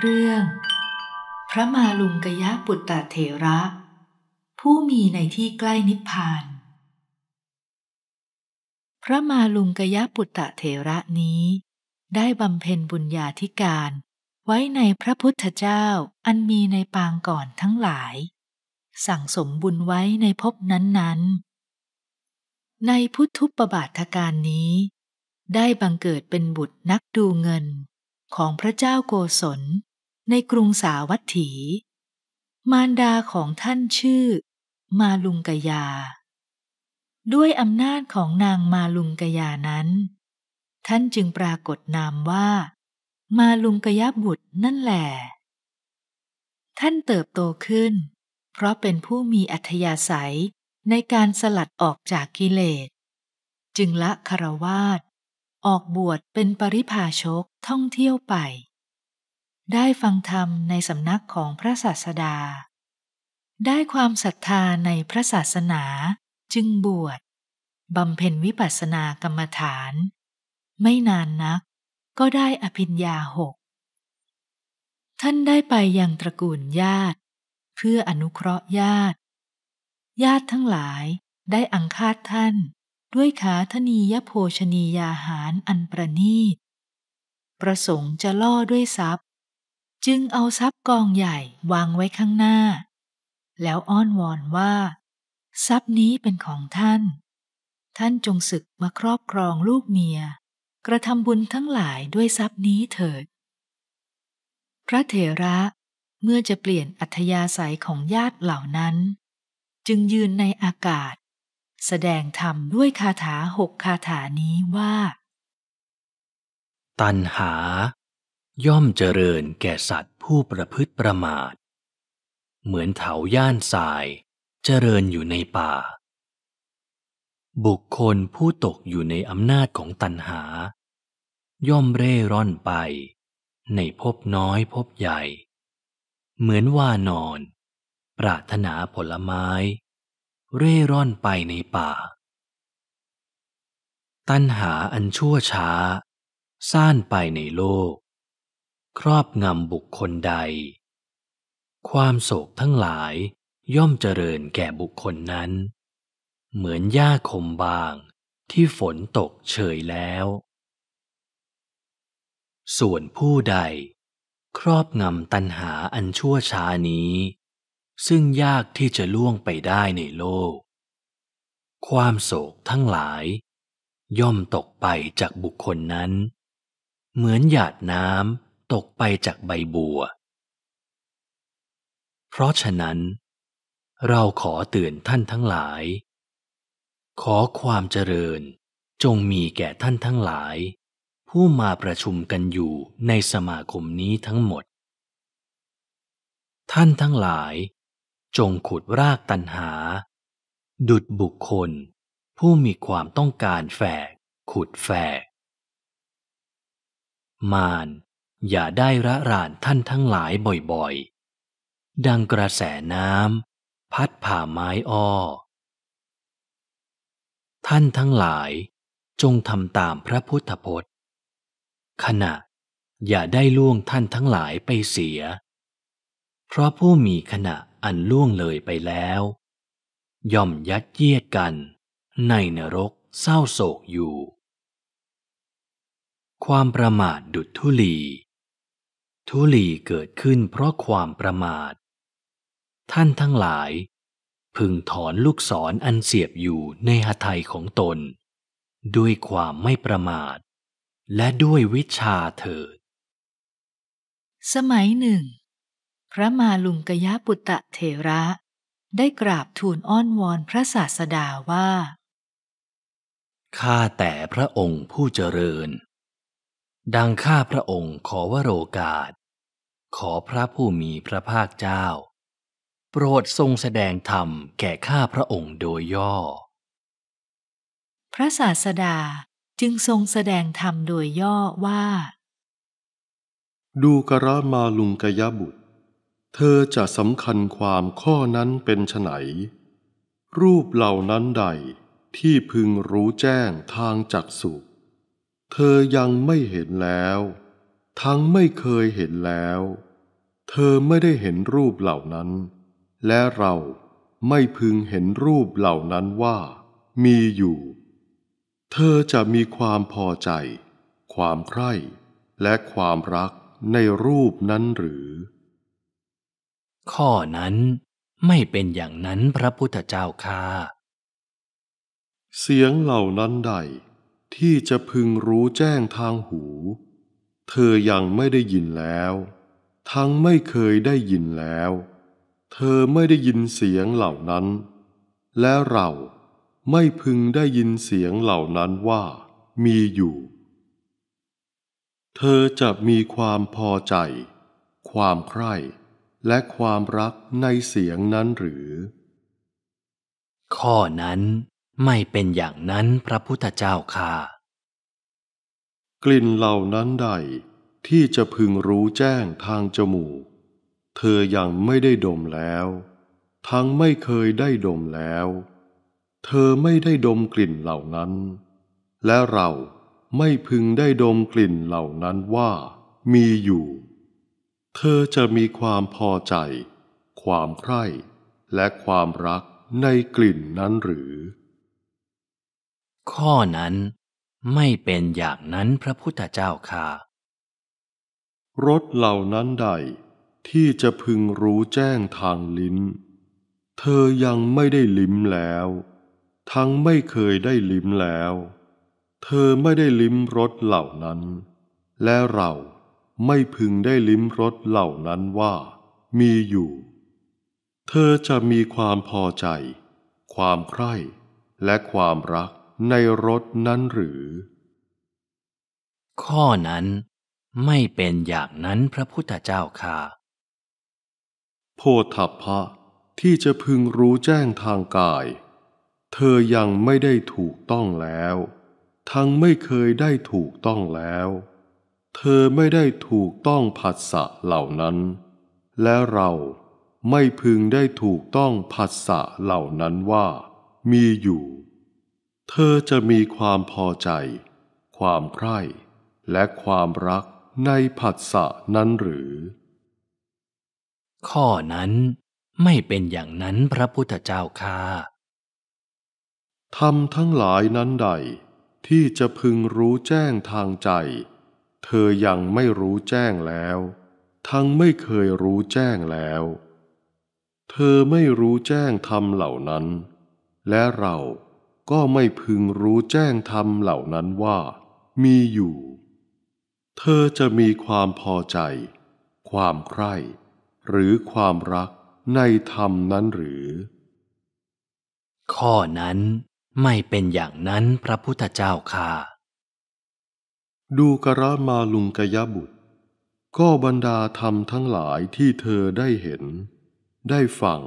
เรื่องพระมาลุงกยะปุตตะเถระ ผู้มีในที่ใกล้นิพพาน พระมาลุงกยะปุตตะเถระนี้ ได้บำเพ็ญบุญญาธิการไว้ในพระพุทธเจ้าอันมีในปางก่อนทั้งหลาย สั่งสมบุญไว้ในภพนั้น ๆ ในพุทธุปบาทการนี้ ได้บังเกิดเป็นบุตรนักดูเงินของพระเจ้าโกศลในกรุงสาวัตถี มารดาของท่านชื่อมาลุงกยา ด้วยอำนาจของนางมาลุงกยานั้น ท่านจึงปรากฏนามว่ามาลุงกยาบุตรนั่นแหละท่านเติบโตขึ้น เพราะเป็นผู้มีอัธยาศัยในการสลัดออกจากกิเลส จึงละคารวาสออกบวชเป็นปริพาชกท่องเที่ยวไป ได้ฟังธรรมในสำนักของพระศาสดา ได้ความศรัทธาในพระศาสนาจึงบวชบำเพ็ญวิปัสสนากรรมฐาน ไม่นานนักก็ได้อภิญญาหก ท่านได้ไปยังตระกูลญาติ เพื่ออนุเคราะห์ญาติ ญาติทั้งหลายได้อังคาดท่านด้วยขาธนียโภชนียาหาร อันประนีต ประสงค์จะล่อด้วยทรัพย์ จึงเอาทรัพย์กองใหญ่วางไว้ข้างหน้า แล้วอ้อนวอนว่า ทรัพย์นี้เป็นของท่าน ท่านจงศึกมาครอบครองลูกเมีย กระทำบุญทั้งหลายด้วยทรัพย์นี้เถิด พระเถระเมื่อจะเปลี่ยนอัธยาศัยของญาติเหล่านั้น จึงยืนในอากาศแสดงธรรมด้วยคาถาหกคาถานี้ว่า ตันหา ย่อมเจริญแก่สัตว์ผู้ประพฤติประมาท เหมือนเถาย่านทราย เจริญอยู่ในป่า บุคคลผู้ตกอยู่ในอำนาจของตันหา ย่อมเร่ร่อนไป ในพบน้อยพบใหญ่ เหมือนว่านอน ปรารถนาผลไม้เร่ร่อนไปในป่า ตัณหาอันชั่วช้าซ่านไปในโลก ครอบงำบุคคลใด ความโศกทั้งหลายย่อมเจริญแก่บุคคลนั้น เหมือนหญ้าคมบางที่ฝนตกเฉยแล้ว ส่วนผู้ใด ครอบงำตัณหาอันชั่วช้านี้ซึ่งยากที่จะล่วงไปได้ในโลก ความโศกทั้งหลาย ย่อมตกไปจากบุคคลนั้น เหมือนหยาดน้ำตกไปจากใบบัว เพราะฉะนั้น เราขอเตือนท่านทั้งหลาย ขอความเจริญจงมีแก่ท่านทั้งหลาย ผู้มาประชุมกันอยู่ในสมาคมนี้ทั้งหมด ท่านทั้งหลายจงขุดรากตันหา ดุดบุคคล ผู้มีความต้องการแฝกขุดแฝกมาน อย่าได้ระรานท่านทั้งหลายบ่อยๆ ดังกระแสน้ำพัดผ่าไม้ออท่านทั้งหลาย จงทำตามพระพุทธพจน์ ขณะอย่าได้ล่วงท่านทั้งหลายไปเสียเพราะผู้มีขณะอันล่วงเลยไปแล้ว ย่อมยัดเยียดกัน ในนรกเศร้าโศกอยู่ ความประมาทดุดทุลีทุลีเกิดขึ้นเพราะความประมาท ท่านทั้งหลาย พึงถอนลูกศรออันเสียบอยู่ในหทัยของตน ด้วยความไม่ประมาท และด้วยวิชาเถิด สมัยหนึ่งพระมาลุงกยะปุตตะเทระ ได้กราบทูลอ้อนวอนพระศาสดาว่า ข้าแต่พระองค์ผู้เจริญ ดังข้าพระองค์ขอวโรกาส ขอพระผู้มีพระภาคเจ้า โปรดทรงแสดงธรรมแก่ข้าพระองค์โดยย่อ พระศาสดาจึงทรงแสดงธรรมโดยย่อว่า ดูกระมาลุงกยบุตรเธอจะสำคัญความข้อนั้นเป็นไฉนรูปเหล่านั้นใดที่พึงรู้แจ้งทางจักสุเธอยังไม่เห็นแล้ว ทั้งไม่เคยเห็นแล้ว เธอไม่ได้เห็นรูปเหล่านั้น และเราไม่พึงเห็นรูปเหล่านั้นว่ามีอยู่ เธอจะมีความพอใจ ความใคร่ และความรักในรูปนั้นหรือข้อนั้นไม่เป็นอย่างนั้นพระพุทธเจ้าค่าเสียงเหล่านั้นใด ที่จะพึงรู้แจ้งทางหู เธอยังไม่ได้ยินแล้ว ทั้งไม่เคยได้ยินแล้ว เธอไม่ได้ยินเสียงเหล่านั้น และเราไม่พึงได้ยินเสียงเหล่านั้นว่า มีอยู่ เธอจะมีความพอใจ ความใคร่และความรักในเสียงนั้นหรือ ข้อนั้นไม่เป็นอย่างนั้นพระพุทธเจ้าค่ะ กลิ่นเหล่านั้นใด ที่จะพึงรู้แจ้งทางจมูก เธอยังไม่ได้ดมแล้ว ทั้งไม่เคยได้ดมแล้ว เธอไม่ได้ดมกลิ่นเหล่านั้น และเราไม่พึงได้ดมกลิ่นเหล่านั้นว่ามีอยู่เธอจะมีความพอใจ ความใคร่และความรักในกลิ่นนั้นหรือ ข้อนั้นไม่เป็นอย่างนั้นพระพุทธเจ้าค่ะ รสเหล่านั้นใดที่จะพึงรู้แจ้งทางลิ้น เธอยังไม่ได้ลิ้มแล้ว ทั้งไม่เคยได้ลิ้มแล้ว เธอไม่ได้ลิ้มรสเหล่านั้น และเราไม่พึงได้ลิ้มรสเหล่านั้นว่ามีอยู่ เธอจะมีความพอใจ ความใคร่และความรักในรสนั้นหรือ ข้อนั้นไม่เป็นอย่างนั้นพระพุทธเจ้าค่ะ โพธพะที่จะพึงรู้แจ้งทางกาย เธอยังไม่ได้ถูกต้องแล้ว ทั้งไม่เคยได้ถูกต้องแล้วเธอไม่ได้ถูกต้องผัสสะเหล่านั้น และเราไม่พึงได้ถูกต้องผัสสะเหล่านั้นว่ามีอยู่ เธอจะมีความพอใจ ความใคร่และความรักในผัสสะนั้นหรือ ข้อนั้นไม่เป็นอย่างนั้นพระพุทธเจ้าค่ะทำทั้งหลายนั้นใด ที่จะพึงรู้แจ้งทางใจเธอยังไม่รู้แจ้งแล้ว ทั้งไม่เคยรู้แจ้งแล้ว เธอไม่รู้แจ้งธรรมเหล่านั้น และเราก็ไม่พึงรู้แจ้งธรรมเหล่านั้นว่ามีอยู่ เธอจะมีความพอใจ ความใคร่ หรือความรักในธรรมนั้นหรือ ข้อนั้นไม่เป็นอย่างนั้นพระพุทธเจ้าค่ะดูกระมาลุงกยบุตรก็บรรดาธรรมทั้งหลายที่เธอได้เห็น ได้ฟัง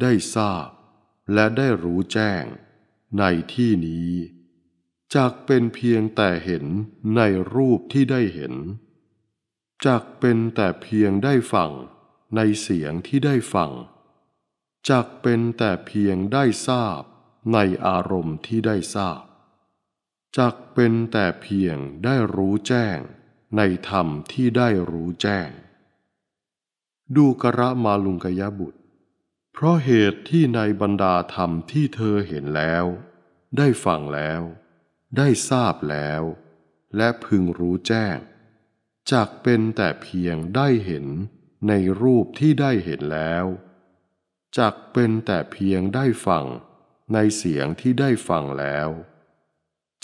ได้ทราบ และได้รู้แจ้งในที่นี้ จากเป็นเพียงแต่เห็นในรูปที่ได้เห็น จากเป็นแต่เพียงได้ฟังในเสียงที่ได้ฟังจากเป็นแต่เพียงได้ทราบในอารมณ์ที่ได้ทราบจักเป็นแต่เพียงได้รู้แจ้งในธรรมที่ได้รู้แจ้ง ดูกระมาลุงกยบุตร เพราะเหตุที่ในบรรดาธรรมที่เธอเห็นแล้ว ได้ฟังแล้ว ได้ทราบแล้ว และพึงรู้แจ้ง จักเป็นแต่เพียงได้เห็นในรูปที่ได้เห็นแล้ว จักเป็นแต่เพียงได้ฟังในเสียงที่ได้ฟังแล้ว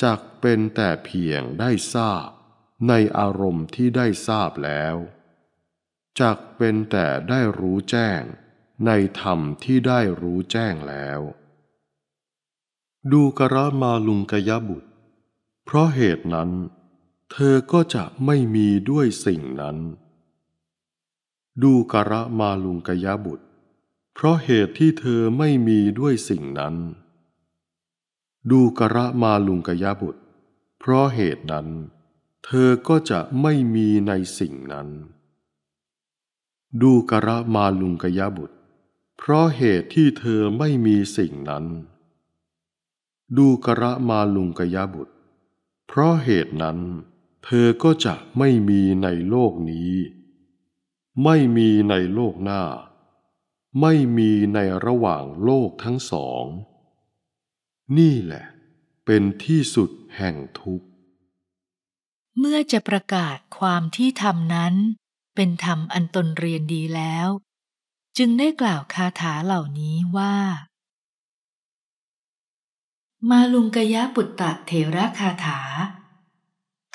จักเป็นแต่เพียงได้ทราบในอารมณ์ที่ได้ทราบแล้ว จักเป็นแต่ได้รู้แจ้งในธรรมที่ได้รู้แจ้งแล้ว ดูกระมาลุงกยบุตร เพราะเหตุนั้น เธอก็จะไม่มีด้วยสิ่งนั้น ดูกระมาลุงกยบุตร เพราะเหตุที่เธอไม่มีด้วยสิ่งนั้นดูกระมาลุงกยบุตร เพราะเหตุนั้น เธอก็จะไม่มีในสิ่งนั้น ดูกระมาลุงกยบุตร เพราะเหตุที่เธอไม่มีสิ่งนั้น ดูกระมาลุงกยบุตร เพราะเหตุนั้น เธอก็จะไม่มีในโลกนี้ ไม่มีในโลกหน้า ไม่มีในระหว่างโลกทั้งสองนี่แหละเป็นที่สุดแห่งทุกข์ เมื่อจะประกาศความที่ทำนั้นเป็นธรรมอันตนเรียนดีแล้ว จึงได้กล่าวคาถาเหล่านี้ว่า มาลุงกยะปุตตะเถระคาถา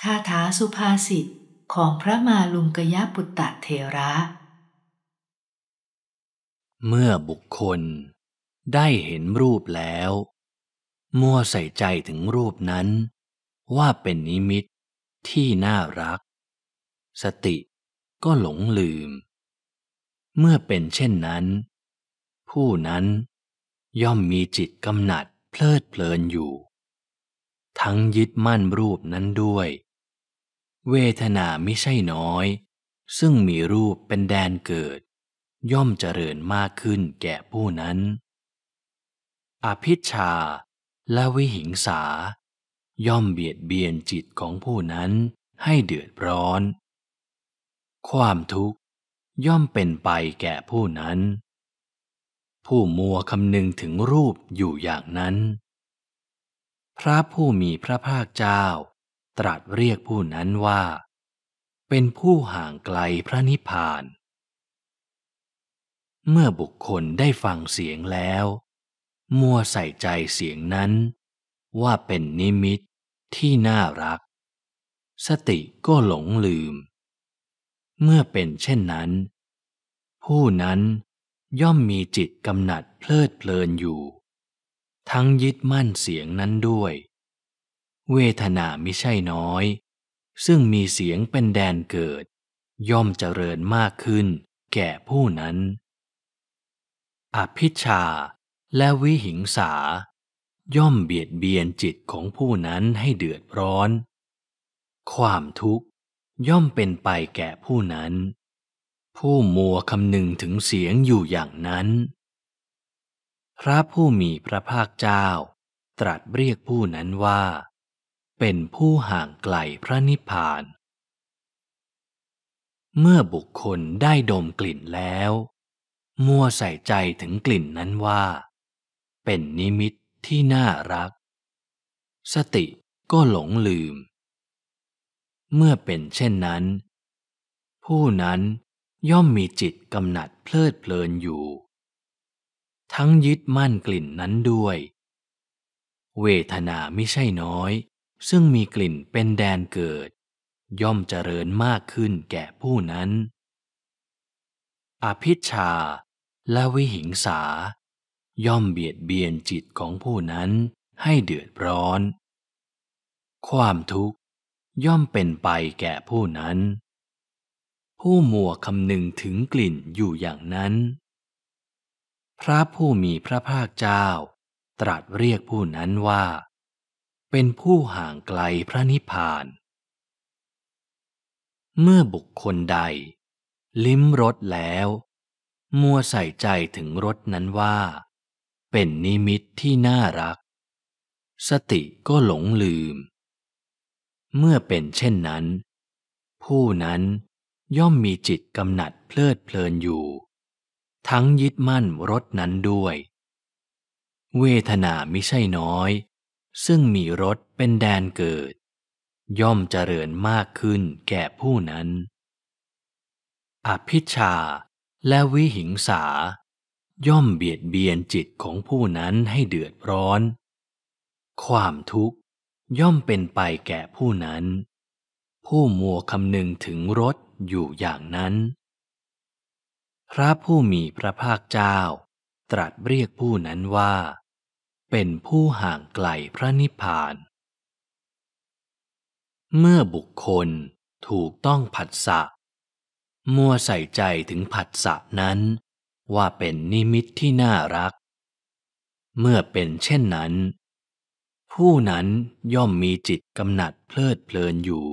คาถาสุภาษิตของพระมาลุงกยะปุตตะเถระ เมื่อบุคคลได้เห็นรูปแล้วมัวใส่ใจถึงรูปนั้น ว่าเป็นนิมิตที่น่ารัก สติก็หลงลืม เมื่อเป็นเช่นนั้น ผู้นั้นย่อมมีจิตกำหนัดเพลิดเพลินอยู่ ทั้งยึดมั่นรูปนั้นด้วย เวทนาไม่ใช่น้อย ซึ่งมีรูปเป็นแดนเกิด ย่อมเจริญมากขึ้นแก่ผู้นั้น อภิชาและวิหิงสา ย่อมเบียดเบียนจิตของผู้นั้นให้เดือดร้อน ความทุกข์ย่อมเป็นไปแก่ผู้นั้น ผู้มัวคำนึงถึงรูปอยู่อย่างนั้น พระผู้มีพระภาคเจ้า ตรัสเรียกผู้นั้นว่า เป็นผู้ห่างไกลพระนิพพาน เมื่อบุคคลได้ฟังเสียงแล้วมัวใส่ใจเสียงนั้นว่าเป็นนิมิตที่น่ารัก สติ ก็หลงลืม เมื่อเป็นเช่นนั้น ผู้นั้นย่อมมีจิตกำหนัดเพลิดเพลินอยู่ ทั้งยึดมั่นเสียงนั้นด้วย เวทนาไม่ใช่น้อย ซึ่งมีเสียงเป็นแดนเกิด ย่อมเจริญมากขึ้นแก่ผู้นั้น อภิชาและวิหิงสา ย่อมเบียดเบียนจิตของผู้นั้นให้เดือดร้อน ความทุกข์ ย่อมเป็นไปแก่ผู้นั้น ผู้มัวคำนึงถึงเสียงอยู่อย่างนั้น พระผู้มีพระภาคเจ้า ตรัสเรียกผู้นั้นว่า เป็นผู้ห่างไกลพระนิพพาน เมื่อบุคคลได้ดมกลิ่นแล้ว มัวใส่ใจถึงกลิ่นนั้นว่าเป็นนิมิตที่น่ารัก สติก็หลงลืม เมื่อเป็นเช่นนั้น ผู้นั้นย่อมมีจิตกำหนัดเพลิดเพลินอยู่ ทั้งยึดมั่นกลิ่นนั้นด้วย เวทนาไม่ใช่น้อย ซึ่งมีกลิ่นเป็นแดนเกิด ย่อมเจริญมากขึ้นแก่ผู้นั้น อภิชาและวิหิงสาย่อมเบียดเบียนจิตของผู้นั้นให้เดือดร้อน ความทุกข์ย่อมเป็นไปแก่ผู้นั้น ผู้มัวคำนึงถึงกลิ่นอยู่อย่างนั้น พระผู้มีพระภาคเจ้า ตรัสเรียกผู้นั้นว่า เป็นผู้ห่างไกลพระนิพพาน เมื่อบุคคลใด ลิ้มรสแล้ว มัวใส่ใจถึงรสนั้นว่าเป็นนิมิตที่น่ารัก สติก็หลงลืม เมื่อเป็นเช่นนั้น ผู้นั้นย่อมมีจิตกำหนัดเพลิดเพลินอยู่ ทั้งยึดมั่นรสนั้นด้วย เวทนาไม่ใช่น้อย ซึ่งมีรสเป็นแดนเกิด ย่อมเจริญมากขึ้นแก่ผู้นั้น อภิชาและวิหิงสาย่อมเบียดเบียนจิตของผู้นั้นให้เดือดร้อน ความทุกข์ ย่อมเป็นไปแก่ผู้นั้น ผู้มัวคำนึงถึงรสอยู่อย่างนั้น พระผู้มีพระภาคเจ้า ตรัสเรียกผู้นั้นว่า เป็นผู้ห่างไกลพระนิพพาน เมื่อบุคคลถูกต้องผัสสะ มัวใส่ใจถึงผัสสะนั้นว่าเป็นนิมิตที่น่ารัก เมื่อเป็นเช่นนั้น ผู้นั้นย่อมมีจิตกำหนัดเพลิดเพลินอยู่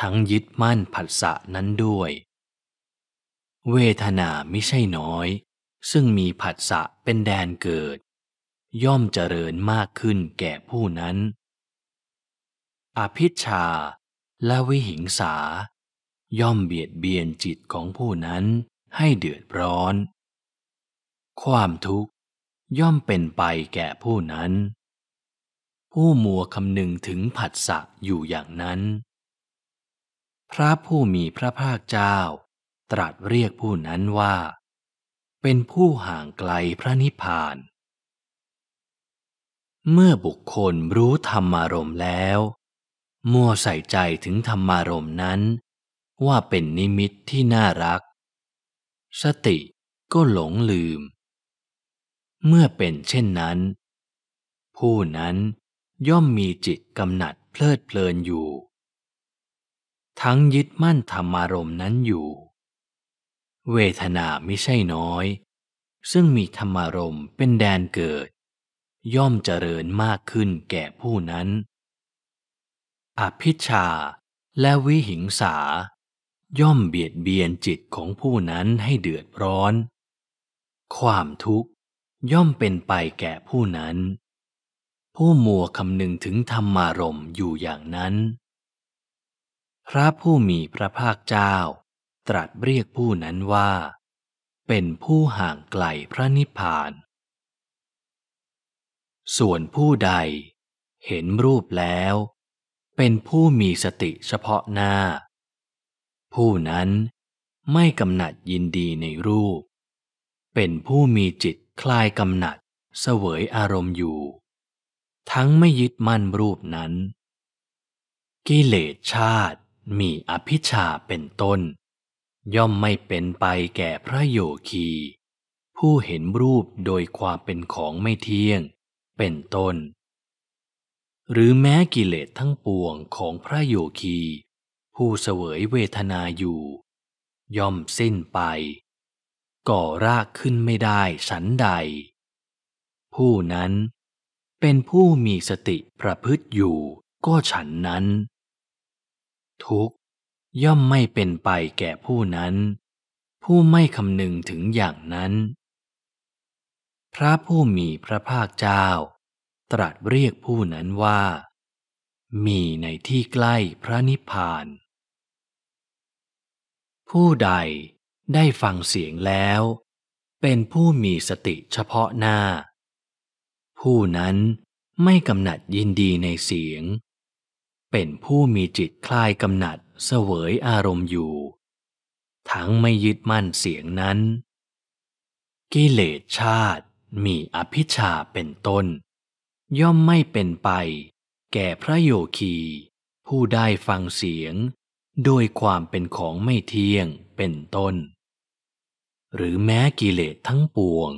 ทั้งยึดมั่นผัสสะนั้นด้วย เวทนาไม่ใช่น้อย ซึ่งมีผัสสะเป็นแดนเกิด ย่อมเจริญมากขึ้นแก่ผู้นั้น อภิชาและวิหิงสา ย่อมเบียดเบียนจิตของผู้นั้นให้เดือดร้อน ความทุกข์ย่อมเป็นไปแก่ผู้นั้น ผู้มัวคำนึงถึงผัสสะอยู่อย่างนั้น พระผู้มีพระภาคเจ้าตรัสเรียกผู้นั้นว่า เป็นผู้ห่างไกลพระนิพพาน เมื่อบุคคลรู้ธรรมารมณ์แล้ว มัวใส่ใจถึงธรรมารมณ์นั้น ว่าเป็นนิมิตที่น่ารักสติก็หลงลืม เมื่อเป็นเช่นนั้น ผู้นั้นย่อมมีจิตกำหนัดเพลิดเพลินอยู่ ทั้งยึดมั่นธรรมารมณ์นั้นอยู่ เวทนาไม่ใช่น้อย ซึ่งมีธรรมารมเป็นแดนเกิด ย่อมเจริญมากขึ้นแก่ผู้นั้น อภิชาและวิหิงสาย่อมเบียดเบียนจิตของผู้นั้นให้เดือดร้อน ความทุกข์ย่อมเป็นไปแก่ผู้นั้น ผู้มัวคำนึงถึงธรรมารมอยู่อย่างนั้น พระผู้มีพระภาคเจ้า ตรัสเรียกผู้นั้นว่า เป็นผู้ห่างไกลพระนิพพาน ส่วนผู้ใดเห็นรูปแล้ว เป็นผู้มีสติเฉพาะหน้าผู้นั้นไม่กำหนัดยินดีในรูป เป็นผู้มีจิตคลายกำหนัด เสวยอารมณ์อยู่ ทั้งไม่ยึดมั่นรูปนั้น กิเลสชาติมีอภิชาเป็นต้น ย่อมไม่เป็นไปแก่พระโยคี ผู้เห็นรูปโดยความเป็นของไม่เที่ยง เป็นต้น หรือแม้กิเลสทั้งปวงของพระโยคีผู้เสวยเวทนาอยู่ ย่อมสิ้นไป ก่อรากขึ้นไม่ได้ฉันใด ผู้นั้นเป็นผู้มีสติประพฤติอยู่ก็ฉันนั้น ทุกย่อมไม่เป็นไปแก่ผู้นั้น ผู้ไม่คำนึงถึงอย่างนั้น พระผู้มีพระภาคเจ้า ตรัสเรียกผู้นั้นว่า มีในที่ใกล้พระนิพพานผู้ใดได้ฟังเสียงแล้ว เป็นผู้มีสติเฉพาะหน้า ผู้นั้นไม่กำหนัดยินดีในเสียง เป็นผู้มีจิตคลายกำหนัดเสวยอารมณ์อยู่ ทั้งไม่ยึดมั่นเสียงนั้น กิเลสชาติมีอภิชาเป็นต้น ย่อมไม่เป็นไป แก่พระโยคี ผู้ได้ฟังเสียงด้วยความเป็นของไม่เที่ยงเป็นต้น หรือแม้กิเลสทั้งปวง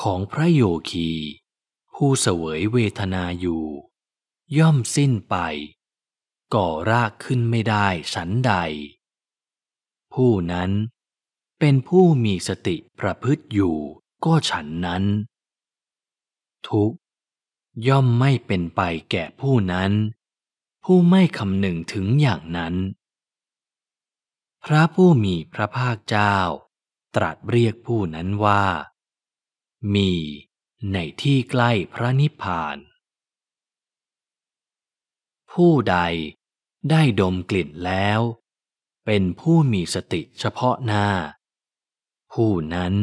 ของพระโยคี ผู้เสวยเวทนาอยู่ ย่อมสิ้นไป ก่อรากขึ้นไม่ได้ฉันใด ผู้นั้นเป็นผู้มีสติประพฤติอยู่ก็ฉันนั้น ทุกย่อมไม่เป็นไปแก่ผู้นั้น ผู้ไม่คำนึงถึงอย่างนั้นพระผู้มีพระภาคเจ้าตรัสเรียกผู้นั้นว่า มีในที่ใกล้พระนิพพาน ผู้ใดได้ดมกลิ่นแล้ว เป็นผู้มีสติเฉพาะหน้า ผู้นั้น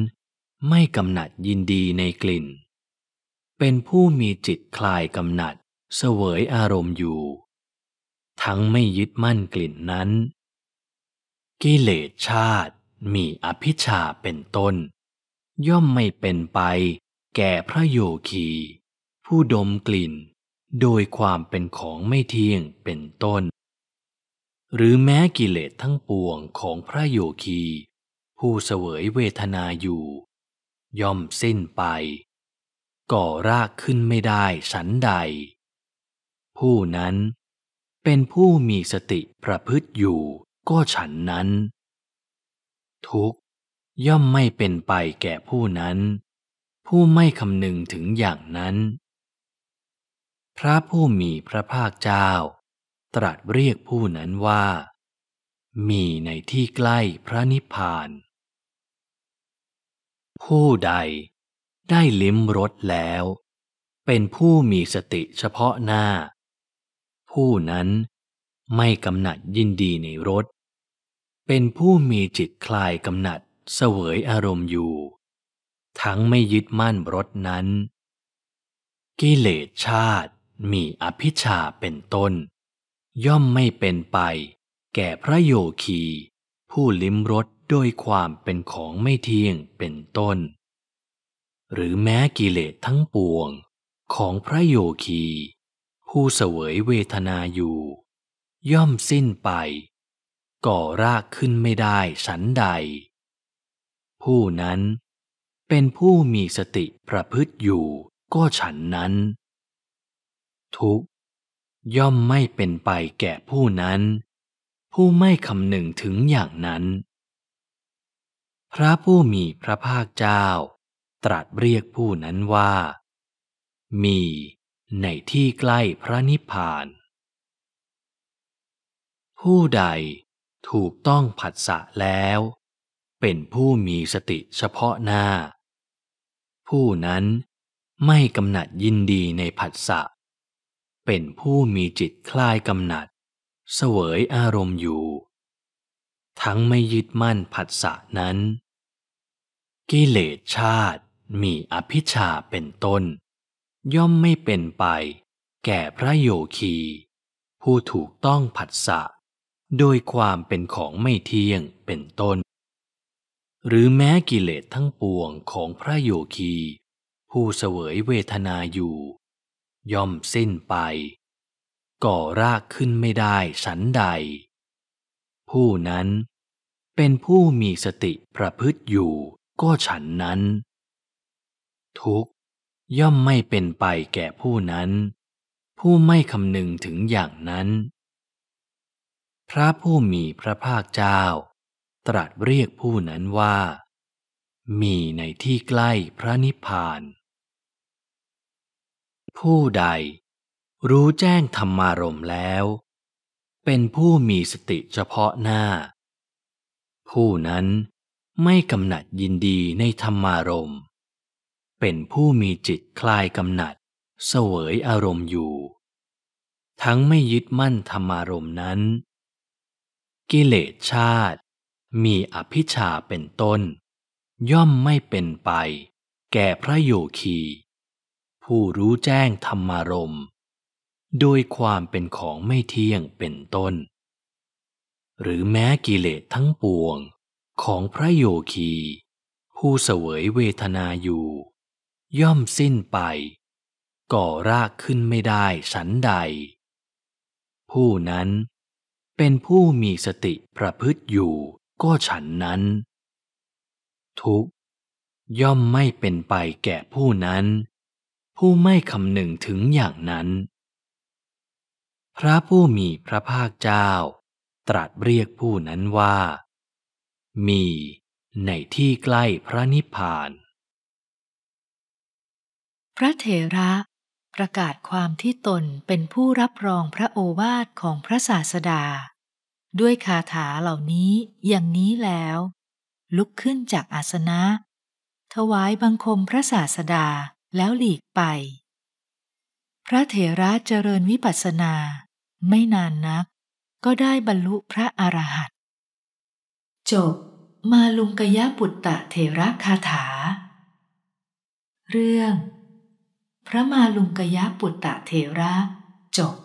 ไม่กำหนัดยินดีในกลิ่น เป็นผู้มีจิตคลายกำหนัดเสวยอารมณ์อยู่ ทั้งไม่ยึดมั่นกลิ่นนั้นกิเลสชาติมีอภิชาเป็นต้น ย่อมไม่เป็นไปแก่พระโยคี ผู้ดมกลิ่นโดยความเป็นของไม่เที่ยงเป็นต้น หรือแม้กิเลสทั้งปวงของพระโยคี ผู้เสวยเวทนาอยู่ ย่อมสิ้นไป ก่อรากขึ้นไม่ได้ฉันใด ผู้นั้นเป็นผู้มีสติประพฤติอยู่ก็ฉันนั้น ทุกย่อมไม่เป็นไปแก่ผู้นั้น ผู้ไม่คำนึงถึงอย่างนั้น พระผู้มีพระภาคเจ้า ตรัสเรียกผู้นั้นว่า มีในที่ใกล้พระนิพพาน ผู้ใดได้ลิ้มรสแล้ว เป็นผู้มีสติเฉพาะหน้า ผู้นั้นไม่กำหนัดยินดีในรสเป็นผู้มีจิตคลายกำหนัดเสวยอารมณ์อยู่ ทั้งไม่ยึดมั่นรสนั้น กิเลสชาติมีอภิชาเป็นต้น ย่อมไม่เป็นไป แก่พระโยคี ผู้ลิ้มรสโดยความเป็นของไม่เที่ยงเป็นต้น หรือแม้กิเลสทั้งปวงของพระโยคี ผู้เสวยเวทนาอยู่ ย่อมสิ้นไปก่อรากขึ้นไม่ได้ฉันใด ผู้นั้นเป็นผู้มีสติประพฤติอยู่ก็ฉันนั้น ทุกย่อมไม่เป็นไปแก่ผู้นั้น ผู้ไม่คำหนึ่งถึงอย่างนั้น พระผู้มีพระภาคเจ้า ตรัสเรียกผู้นั้นว่า มีในที่ใกล้พระนิพพาน ผู้ใดถูกต้องผัสสะแล้ว เป็นผู้มีสติเฉพาะหน้า ผู้นั้นไม่กำหนัดยินดีในผัสสะเป็นผู้มีจิตคลายกำหนัด เสวยอารมณ์อยู่ ทั้งไม่ยึดมั่นผัสสะนั้น กิเลสชาติมีอภิชาเป็นต้น ย่อมไม่เป็นไปแก่พระโยคี ผู้ถูกต้องผัสสะโดยความเป็นของไม่เที่ยงเป็นต้น หรือแม้กิเลสทั้งปวงของพระโยคี ผู้เสวยเวทนาอยู่ ย่อมสิ้นไป ก่อรากขึ้นไม่ได้ฉันใด ผู้นั้นเป็นผู้มีสติประพฤติอยู่ก็ฉันนั้น ทุกย่อมไม่เป็นไปแก่ผู้นั้น ผู้ไม่คำนึงถึงอย่างนั้นพระผู้มีพระภาคเจ้า ตรัสเรียกผู้นั้นว่า มีในที่ใกล้พระนิพพาน ผู้ใดรู้แจ้งธรรมารมแล้ว เป็นผู้มีสติเฉพาะหน้า ผู้นั้นไม่กำหนัดยินดีในธรรมารมเป็นผู้มีจิตคลายกำหนัด เสวยอารมณ์อยู่ ทั้งไม่ยึดมั่นธรรมารมนั้นกิเลสชาติ มีอภิชาเป็นต้น ย่อมไม่เป็นไป แก่พระโยคี ผู้รู้แจ้งธรรมารมโดยความเป็นของไม่เที่ยงเป็นต้น หรือแม้กิเลสทั้งปวงของพระโยคี ผู้เสวยเวทนาอยู่ ย่อมสิ้นไป ก่อรากขึ้นไม่ได้ฉันใด ผู้นั้นเป็นผู้มีสติประพฤติอยู่ก็ฉันนั้น ทุกย่อมไม่เป็นไปแก่ผู้นั้น ผู้ไม่คำหนึ่งถึงอย่างนั้น พระผู้มีพระภาคเจ้าตรัสเรียกผู้นั้นว่า มีในที่ใกล้พระนิพพาน พระเถระประกาศความที่ตนเป็นผู้รับรองพระโอวาทของพระศาสดา ด้วยคาถาเหล่านี้อย่างนี้แล้ว ลุกขึ้นจากอาสนะ ถวายบังคมพระศาสดาแล้วหลีกไป พระเถระเจริญวิปัสสนาไม่นานนักก็ได้บรรลุพระอรหันต์จบมาลุงกยะปุตตะเถระคาถา เรื่องพระมาลุงกยะปุตตะเทระจบ